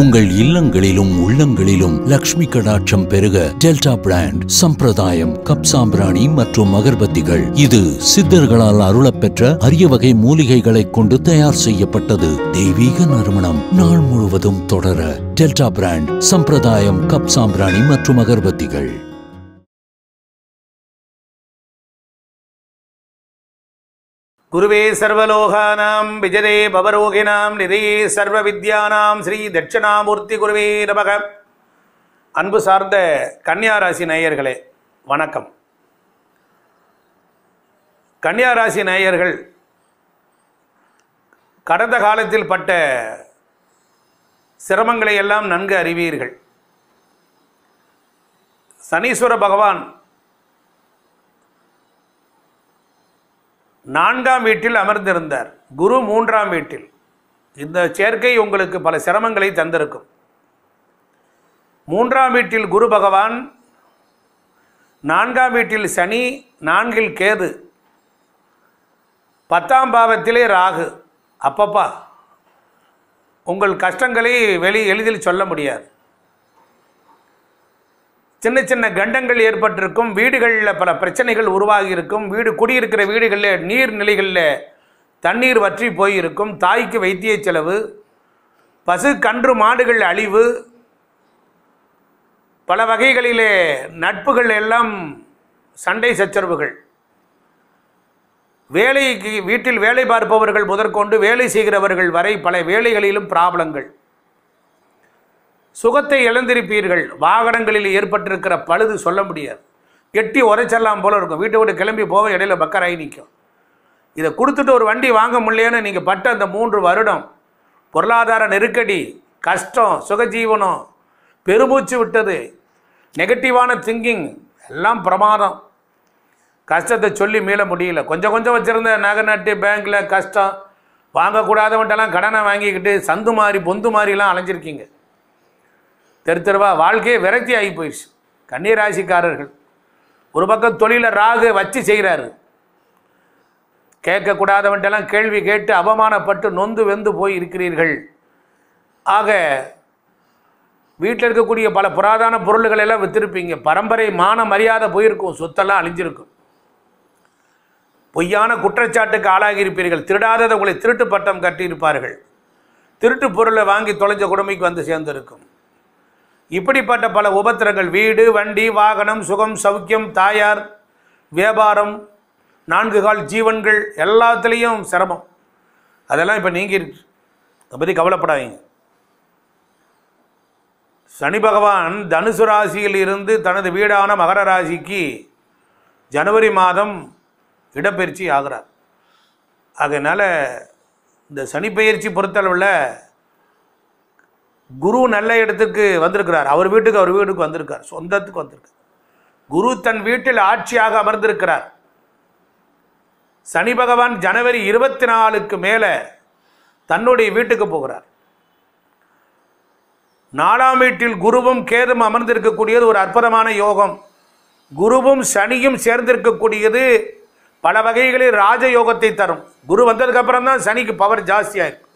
உங்கள் இல்லங்களிலும் உள்ளங்களிலும் லக்ஷ்மி கடாட்சம் பெருக டெல்டா பிராண்ட் சம்பிரதாயம் கப் சாம்பிராணி மற்றும் அகர்பத்திகள் இது சித்தர்களால் அருளப்பெற்ற அரிய வகை மூலிகைகளை கொண்டு தயார் செய்யப்பட்டது தெய்வீக நறுமணம் நாள் முழுவதும் தொடர டெல்டா பிராண்ட் சம்பிரதாயம் கப் சாம்பிராணி மற்றும் அகர்பத்திகள் குருவே சர்வலோகானாம் விஜதே பவரோகினாம் நிதையே சர்வ வித்யானாம் ஸ்ரீ தட்சிணாமூர்த்தி குருவே நமக அன்பு சார்ந்த கன்னியாராசி நேயர்களே வணக்கம் கன்னியாராசி நேயர்கள் கடந்த காலத்தில் பட்ட சிரமங்களை எல்லாம் நன்கு அறிவீர்கள் சனீஸ்வர பகவான் நான்காம் வீட்டில் அமர்ந்திருந்தார் குரு மூன்றாம் வீட்டில் இந்த சேர்க்கை உங்களுக்கு பல சிரமங்களை தந்திருக்கும் மூன்றாம் வீட்டில் குரு பகவான் நான்காம் வீட்டில் சனி நான்கில் கேது பத்தாம் பாவத்திலே ராகு அப்பப்பா உங்கள் கஷ்டங்களை வெளி எளிதில் சொல்ல முடியாது சின்ன சின்ன கண்டங்கள் ஏற்பட்டிருக்கும் வீடுகளில் பல பிரச்சனைகள் உருவாகி இருக்கும் வீடு குடியிருக்கிற வீடுகளில் நீர்நிலைகளில் தண்ணீர் வற்றி போயிருக்கும் தாய்க்கு வைத்திய செலவு பசு கன்று மாடுகள் அழிவு பல வகைகளிலே நட்புகள் எல்லாம் சண்டை சச்சரவுகள் வேலைக்கு வீட்டில் வேலை பார்ப்பவர்கள் முதற்கொண்டு வேலை செய்கிறவர்கள் வரை பல வேலைகளிலும் பிராப்ளங்கள் சுகத்தை இழந்திருப்பீர்கள் வாகனங்களில் ஏற்பட்டிருக்கிற பழுது சொல்ல முடியாது எட்டி உரைச்செல்லாம் போல இருக்கும் வீட்டை விட்டு கிளம்பி போக இடையில பக்கராகி நிற்கும் இதை கொடுத்துட்டு ஒரு வண்டி வாங்க முடியலன்னு நீங்கள் பட்ட அந்த மூன்று வருடம் பொருளாதார நெருக்கடி கஷ்டம் சுகஜீவனம் பெருமூச்சு விட்டது நெகட்டிவான திங்கிங் எல்லாம் பிரமாதம் கஷ்டத்தை சொல்லி மீள முடியல கொஞ்சம் கொஞ்சம் வச்சுருந்த நகை நட்டு பேங்க்கில் கஷ்டம் வாங்கக்கூடாதவன்ட்டெல்லாம் கடனை வாங்கிக்கிட்டு சந்து மாதிரி பொந்து மாதிரிலாம் அலைஞ்சிருக்கீங்க தெரு தெருவாக வாழ்க்கையே விரக்தி ஆகி போயிடுச்சு ராசிக்காரர்கள் ஒரு பக்கம் தொழிலை ராகு வச்சு செய்கிறாரு கேட்கக்கூடாதவன்ட்டெல்லாம் கேள்வி கேட்டு அவமானப்பட்டு நொந்து வெந்து போய் இருக்கிறீர்கள் ஆக வீட்டில் இருக்கக்கூடிய பல புராதன பொருள்களை எல்லாம் வித்திருப்பீங்க பரம்பரை மான மரியாதை போயிருக்கும் சொத்தெல்லாம் அழிஞ்சிருக்கும் பொய்யான குற்றச்சாட்டுக்கு ஆளாகி இருப்பீர்கள் திருடாததை உங்களை திருட்டு பட்டம் கட்டியிருப்பார்கள் திருட்டு பொருளை வாங்கி தொலைஞ்ச குடமைக்கு வந்து சேர்ந்திருக்கும் இப்படிப்பட்ட பல உபத்திரங்கள் வீடு வண்டி வாகனம் சுகம் சௌக்கியம் தாயார் வியாபாரம் நான்கு கால் ஜீவன்கள் எல்லாத்துலேயும் சிரமம் அதெல்லாம் இப்போ நீங்கிருக்கு அதை பற்றி கவலைப்படாதீங்க சனி பகவான் தனுசு ராசியில் இருந்து தனது வீடான மகர ராசிக்கு ஜனவரி மாதம் இடப்பெயர்ச்சி ஆகிறார் அதனால் இந்த சனி பயிற்சி பொறுத்தளவில் குரு நல்ல இடத்துக்கு வந்திருக்கிறார் அவர் வீட்டுக்கு அவர் வீட்டுக்கு வந்திருக்கார் சொந்தத்துக்கு வந்திருக்கார் குரு தன் வீட்டில் ஆட்சியாக அமர்ந்திருக்கிறார் சனி பகவான் ஜனவரி இருபத்தி நாலுக்கு மேலே தன்னுடைய வீட்டுக்கு போகிறார் நாலாம் வீட்டில் குருவும் கேதும் அமர்ந்திருக்கக்கூடியது ஒரு அற்புதமான யோகம் குருவும் சனியும் சேர்ந்திருக்கக்கூடியது பல வகைகளில் ராஜ யோகத்தை தரும் குரு வந்ததுக்கப்புறம் தான் சனிக்கு பவர் ஜாஸ்தியாக இருக்கும்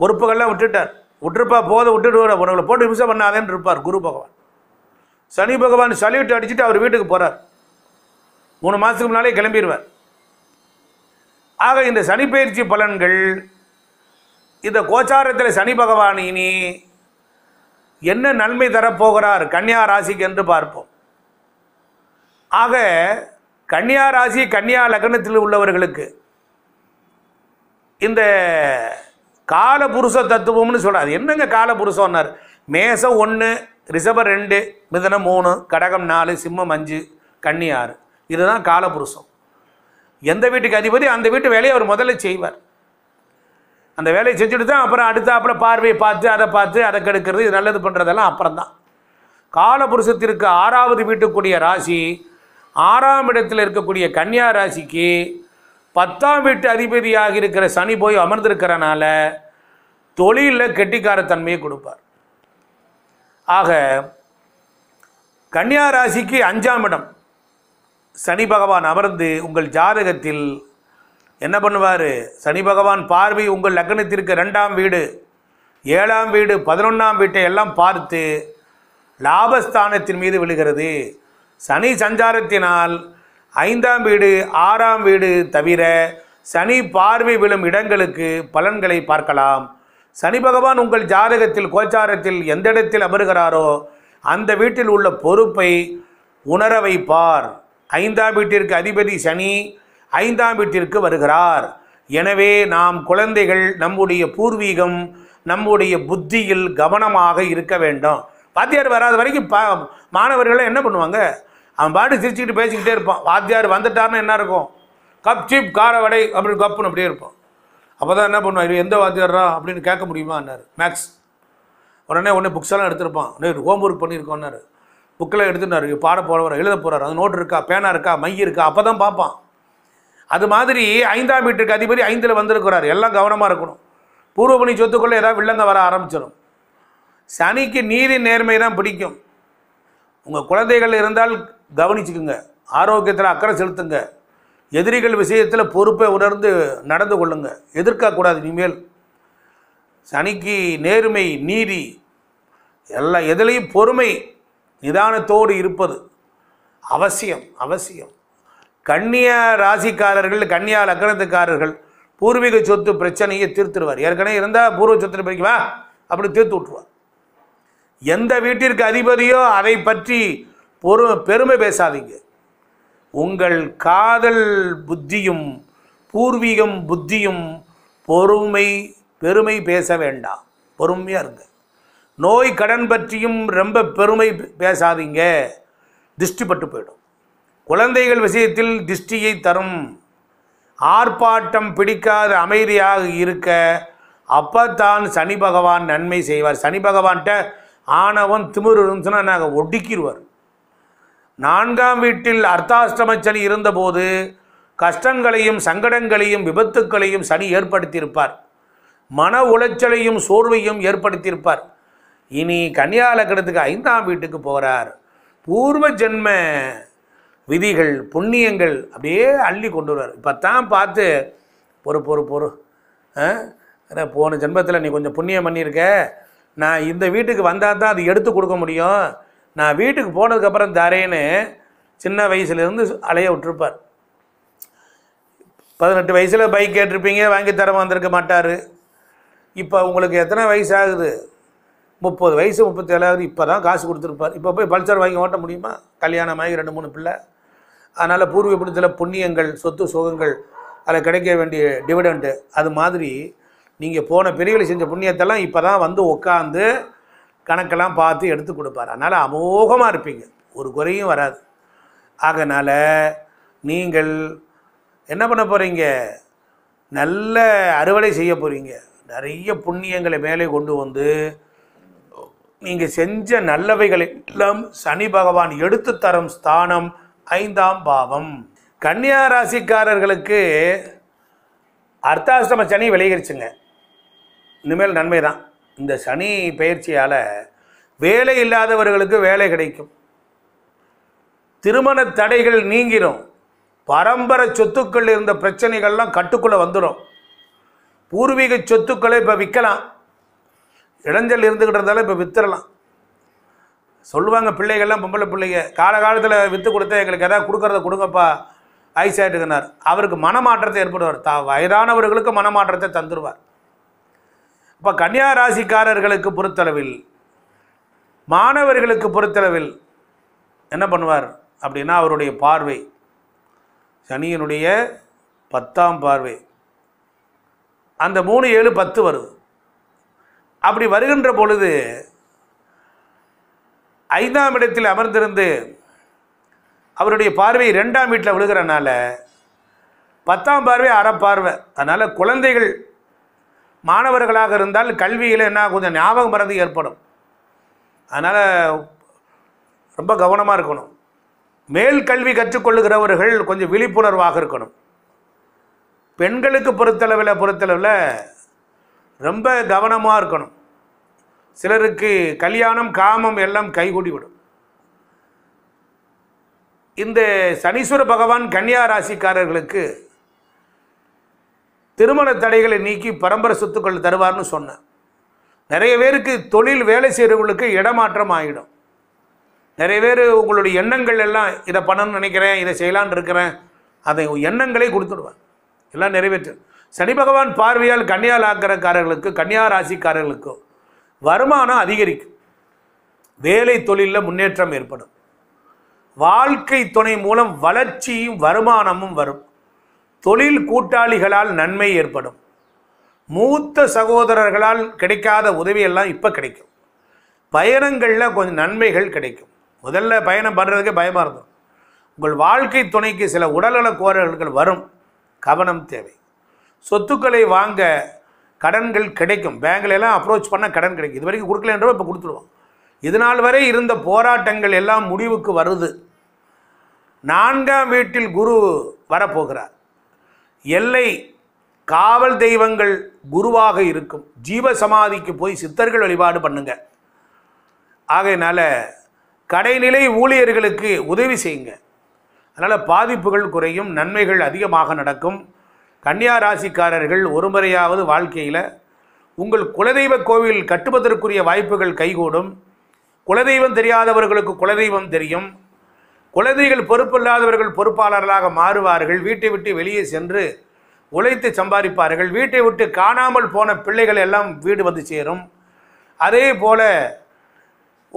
பொறுப்புகள்லாம் விட்டுட்டார் விட்டுருப்பா போத விட்டுட்டு உனக்கு போட்டு இம்சை பண்ணாதேன்னு இருப்பார் குரு பகவான் சனி பகவான் சல்யூட் அடிச்சுட்டு அவர் வீட்டுக்கு போகிறார் மூணு மாதத்துக்கு முன்னாலே கிளம்பிடுவார் ஆக இந்த சனி பயிற்சி பலன்கள் இந்த கோச்சாரத்தில் சனி பகவான் இனி என்ன நன்மை தரப்போகிறார் கன்னியா ராசிக்கு என்று பார்ப்போம் ஆக கன்னியா ராசி கன்னியா லக்னத்தில் உள்ளவர்களுக்கு இந்த காலபுருஷ தத்துவம்னு சொல்கிறார் என்னங்க காலபுருஷம்னார் மேசம் ஒன்று ரிசபர் ரெண்டு மிதனம் மூணு கடகம் நாலு சிம்மம் அஞ்சு கன்னி ஆறு இதுதான் காலபுருஷம் எந்த வீட்டுக்கு அதிபதி அந்த வீட்டு வேலையை அவர் முதல்ல செய்வார் அந்த வேலையை செஞ்சுட்டு தான் அப்புறம் அடுத்த அப்புறம் பார்வையை பார்த்து அதை பார்த்து அதை கெடுக்கிறது இது நல்லது பண்ணுறதெல்லாம் அப்புறம் தான் காலபுருஷத்திற்கு ஆறாவது வீட்டுக்குரிய ராசி ஆறாம் இடத்தில் இருக்கக்கூடிய கன்னியா ராசிக்கு பத்தாம் வீட்டு அதிபதியாக இருக்கிற சனி போய் அமர்ந்திருக்கிறனால தொழிலில் கெட்டிக்காரத்தன்மையை கொடுப்பார் ஆக கன்னியா ராசிக்கு அஞ்சாம் இடம் சனி பகவான் அமர்ந்து உங்கள் ஜாதகத்தில் என்ன பண்ணுவார் சனி பகவான் பார்வை உங்கள் லக்னத்திற்கு ரெண்டாம் வீடு ஏழாம் வீடு பதினொன்றாம் வீட்டை எல்லாம் பார்த்து லாபஸ்தானத்தின் மீது விழுகிறது சனி சஞ்சாரத்தினால் ஐந்தாம் வீடு ஆறாம் வீடு தவிர சனி பார்வை விழும் இடங்களுக்கு பலன்களை பார்க்கலாம் சனி பகவான் உங்கள் ஜாதகத்தில் கோச்சாரத்தில் எந்த இடத்தில் அமருகிறாரோ அந்த வீட்டில் உள்ள பொறுப்பை உணர வைப்பார் ஐந்தாம் வீட்டிற்கு அதிபதி சனி ஐந்தாம் வீட்டிற்கு வருகிறார் எனவே நாம் குழந்தைகள் நம்முடைய பூர்வீகம் நம்முடைய புத்தியில் கவனமாக இருக்க வேண்டும் பாத்தியார் வராத வரைக்கும் ப மாணவர்களை என்ன பண்ணுவாங்க அவன் பாட்டு சிரிச்சுக்கிட்டு பேசிக்கிட்டே இருப்பான் வாத்தியார் வந்துட்டாருன்னு என்ன இருக்கும் கப் சீப் கார வடை அப்படின்னு கப்புன்னு அப்படியே இருப்பான் அப்போ தான் என்ன பண்ணுவான் இது எந்த வாத்தியாரா அப்படின்னு கேட்க முடியுமா என்னார் மேக்ஸ் உடனே உடனே புக்ஸ் எல்லாம் எடுத்திருப்பான் உடனே ஹோம் ஒர்க் பண்ணியிருக்கோம்னாரு புக்கெல்லாம் எடுத்துனாரு பாட போகிறவர் எழுத போகிறார் அது நோட் இருக்கா பேனா இருக்கா மைய இருக்கா அப்போ தான் பார்ப்பான் அது மாதிரி ஐந்தாம் வீட்டுக்கு அதிபதி ஐந்தில் வந்திருக்கிறார் எல்லாம் கவனமாக இருக்கணும் பூர்வபணி சொத்துக்குள்ளே ஏதாவது வில்லங்க வர ஆரம்பிச்சிடும் சனிக்கு நீதி நேர்மை தான் பிடிக்கும் உங்கள் குழந்தைகள் இருந்தால் கவனிச்சுக்குங்க ஆரோக்கியத்தில் அக்கறை செலுத்துங்க எதிரிகள் விஷயத்தில் பொறுப்பை உணர்ந்து நடந்து கொள்ளுங்க எதிர்க்கக்கூடாது இனிமேல் சனிக்கு நேர்மை நீதி எல்லா எதிலையும் பொறுமை நிதானத்தோடு இருப்பது அவசியம் அவசியம் கன்னிய ராசிக்காரர்கள் கன்னியா லக்கணத்துக்காரர்கள் பூர்வீக சொத்து பிரச்சனையை தீர்த்துடுவார் ஏற்கனவே இருந்தால் பூர்வ சொத்து பிரிக்குவா அப்படி தீர்த்து விட்டுருவார் எந்த வீட்டிற்கு அதிபதியோ அதை பற்றி பொறுமை பெருமை பேசாதீங்க உங்கள் காதல் புத்தியும் பூர்வீகம் புத்தியும் பொறுமை பெருமை பேச வேண்டாம் பொறுமையாக இருங்க நோய் கடன் பற்றியும் ரொம்ப பெருமை பேசாதீங்க திஷ்டிப்பட்டு போயிடும் குழந்தைகள் விஷயத்தில் திஷ்டியை தரும் ஆர்ப்பாட்டம் பிடிக்காத அமைதியாக இருக்க அப்பத்தான் சனி பகவான் நன்மை செய்வார் சனி பகவான்கிட்ட ஆணவன் திமுருன்னு சொன்னால் நாங்கள் ஒடுக்கிடுவார் நான்காம் வீட்டில் அர்த்தாஷ்டம சனி இருந்தபோது கஷ்டங்களையும் சங்கடங்களையும் விபத்துக்களையும் சனி ஏற்படுத்தியிருப்பார் மன உளைச்சலையும் சோர்வையும் ஏற்படுத்தியிருப்பார் இனி கன்னியா லக்கணத்துக்கு ஐந்தாம் வீட்டுக்கு போகிறார் பூர்வ ஜென்ம விதிகள் புண்ணியங்கள் அப்படியே அள்ளி கொண்டு வருவார் இப்போ தான் பார்த்து பொறு பொறு பொறு போன ஜென்மத்தில் நீ கொஞ்சம் புண்ணியம் பண்ணியிருக்க நான் இந்த வீட்டுக்கு வந்தால் தான் அது எடுத்து கொடுக்க முடியும் நான் வீட்டுக்கு போனதுக்கப்புறம் தரேன்னு சின்ன வயசுலேருந்து அலைய விட்டுருப்பார் பதினெட்டு வயசில் பைக் கேட்டிருப்பீங்க வாங்கி தர வந்திருக்க மாட்டார் இப்போ உங்களுக்கு எத்தனை வயசு ஆகுது முப்பது வயசு முப்பத்தேழாவது இப்போ தான் காசு கொடுத்துருப்பார் இப்போ போய் பல்சர் வாங்கி ஓட்ட முடியுமா கல்யாணம் ஆகி ரெண்டு மூணு பிள்ளை அதனால் பூர்வீக புண்ணியங்கள் சொத்து சுகங்கள் அதில் கிடைக்க வேண்டிய டிவிடெண்ட்டு அது மாதிரி நீங்கள் போன பெரியவர்கள் செஞ்ச புண்ணியத்தெல்லாம் இப்போ தான் வந்து உட்காந்து கணக்கெல்லாம் பார்த்து எடுத்து கொடுப்பார் அதனால் அமோகமாக இருப்பீங்க ஒரு குறையும் வராது ஆகனால் நீங்கள் என்ன பண்ண போகிறீங்க நல்ல அறுவடை செய்ய போகிறீங்க நிறைய புண்ணியங்களை மேலே கொண்டு வந்து நீங்கள் செஞ்ச நல்லவைகளை எல்லாம் சனி பகவான் எடுத்து தரும் ஸ்தானம் ஐந்தாம் பாவம் கன்னியா ராசிக்காரர்களுக்கு அர்த்தாசிரம சனி விளையிருச்சுங்க இனிமேல் நன்மை தான் இந்த சனி பயிற்சியால் வேலை இல்லாதவர்களுக்கு வேலை கிடைக்கும் திருமண தடைகள் நீங்கிடும் பரம்பரை சொத்துக்கள் இருந்த பிரச்சனைகள்லாம் கட்டுக்குள்ளே வந்துடும் பூர்வீக சொத்துக்களை இப்போ விற்கலாம் இளைஞல் இருந்துக்கிட்டு இருந்தாலும் இப்போ விற்றுடலாம் சொல்லுவாங்க பிள்ளைகள்லாம் பொம்பளை பிள்ளைங்க காலகாலத்தில் விற்று கொடுத்தா எங்களுக்கு எதாவது கொடுக்குறத கொடுங்கப்பா ஐசாட்டுக்குனார் அவருக்கு மனமாற்றத்தை ஏற்படுவார் த வயதானவர்களுக்கு மனமாற்றத்தை தந்துடுவார் இப்போ கன்னியா ராசிக்காரர்களுக்கு பொறுத்தளவில் மாணவர்களுக்கு பொறுத்தளவில் என்ன பண்ணுவார் அப்படின்னா அவருடைய பார்வை சனியினுடைய பத்தாம் பார்வை அந்த மூணு ஏழு பத்து வருது அப்படி வருகின்ற பொழுது ஐந்தாம் இடத்தில் அமர்ந்திருந்து அவருடைய பார்வை ரெண்டாம் வீட்டில் விழுகிறனால பத்தாம் பார்வை அறப்பார்வை அதனால் குழந்தைகள் மாணவர்களாக இருந்தால் கல்வியில் என்ன கொஞ்சம் ஞாபகம் மறதி ஏற்படும் அதனால் ரொம்ப கவனமாக இருக்கணும் மேல் கல்வி கற்றுக்கொள்ளுகிறவர்கள் கொஞ்சம் விழிப்புணர்வாக இருக்கணும் பெண்களுக்கு பொறுத்தளவில் பொறுத்தளவில் ரொம்ப கவனமாக இருக்கணும் சிலருக்கு கல்யாணம் காமம் எல்லாம் கைகூடிவிடும் இந்த சனீஸ்வர பகவான் கன்னியா ராசிக்காரர்களுக்கு திருமண தடைகளை நீக்கி பரம்பரை சொத்துக்கள் தருவார்னு சொன்னேன் நிறைய பேருக்கு தொழில் வேலை செய்கிறவங்களுக்கு இடமாற்றம் ஆகிடும் நிறைய பேர் உங்களுடைய எண்ணங்கள் எல்லாம் இதை பண்ணணும்னு நினைக்கிறேன் இதை செய்யலான்னு இருக்கிறேன் அதை எண்ணங்களே கொடுத்துடுவேன் எல்லாம் நிறைவேற்று சனி பகவான் பார்வையால் கன்னியால் லாக்கரக்காரர்களுக்கு கன்னியா ராசிக்காரர்களுக்கும் வருமானம் அதிகரிக்கும் வேலை தொழிலில் முன்னேற்றம் ஏற்படும் வாழ்க்கை துணை மூலம் வளர்ச்சியும் வருமானமும் வரும் தொழில் கூட்டாளிகளால் நன்மை ஏற்படும் மூத்த சகோதரர்களால் கிடைக்காத உதவியெல்லாம் இப்போ கிடைக்கும் பயணங்களில் கொஞ்சம் நன்மைகள் கிடைக்கும் முதல்ல பயணம் பண்ணுறதுக்கே பயமாக இருந்தோம் உங்கள் வாழ்க்கை துணைக்கு சில உடல்நல கோரல்கள் வரும் கவனம் தேவை சொத்துக்களை வாங்க கடன்கள் கிடைக்கும் எல்லாம் அப்ரோச் பண்ண கடன் கிடைக்கும் இது வரைக்கும் கொடுக்கலன்றவ இப்போ கொடுத்துருவோம் இதனால் வரை இருந்த போராட்டங்கள் எல்லாம் முடிவுக்கு வருது நான்காம் வீட்டில் குரு வரப்போகிறார் எல்லை காவல் தெய்வங்கள் குருவாக இருக்கும் ஜீவசமாதிக்கு போய் சித்தர்கள் வழிபாடு பண்ணுங்க ஆகையினால கடைநிலை ஊழியர்களுக்கு உதவி செய்யுங்க அதனால் பாதிப்புகள் குறையும் நன்மைகள் அதிகமாக நடக்கும் கன்னியா ராசிக்காரர்கள் ஒரு முறையாவது வாழ்க்கையில் உங்கள் குலதெய்வ கோவில் கட்டுவதற்குரிய வாய்ப்புகள் கைகூடும் குலதெய்வம் தெரியாதவர்களுக்கு குலதெய்வம் தெரியும் குழந்தைகள் பொறுப்பில்லாதவர்கள் பொறுப்பாளர்களாக மாறுவார்கள் வீட்டை விட்டு வெளியே சென்று உழைத்து சம்பாதிப்பார்கள் வீட்டை விட்டு காணாமல் போன பிள்ளைகள் எல்லாம் வீடு வந்து சேரும் அதே போல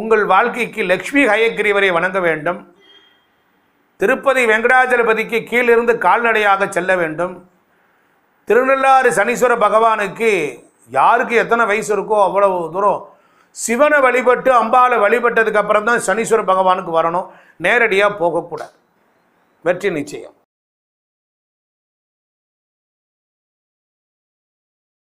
உங்கள் வாழ்க்கைக்கு லக்ஷ்மி ஹயக்கிரிவரை வணங்க வேண்டும் திருப்பதி வெங்கடாஜலபதிக்கு கீழிருந்து கால்நடையாக செல்ல வேண்டும் திருநள்ளாறு சனீஸ்வர பகவானுக்கு யாருக்கு எத்தனை வயசு இருக்கோ அவ்வளவு தூரம் சிவனை வழிபட்டு அம்பாவை வழிபட்டதுக்கு அப்புறம் தான் சனீஸ்வர பகவானுக்கு வரணும் நேரடியாக போகக்கூடாது வெற்றி நிச்சயம்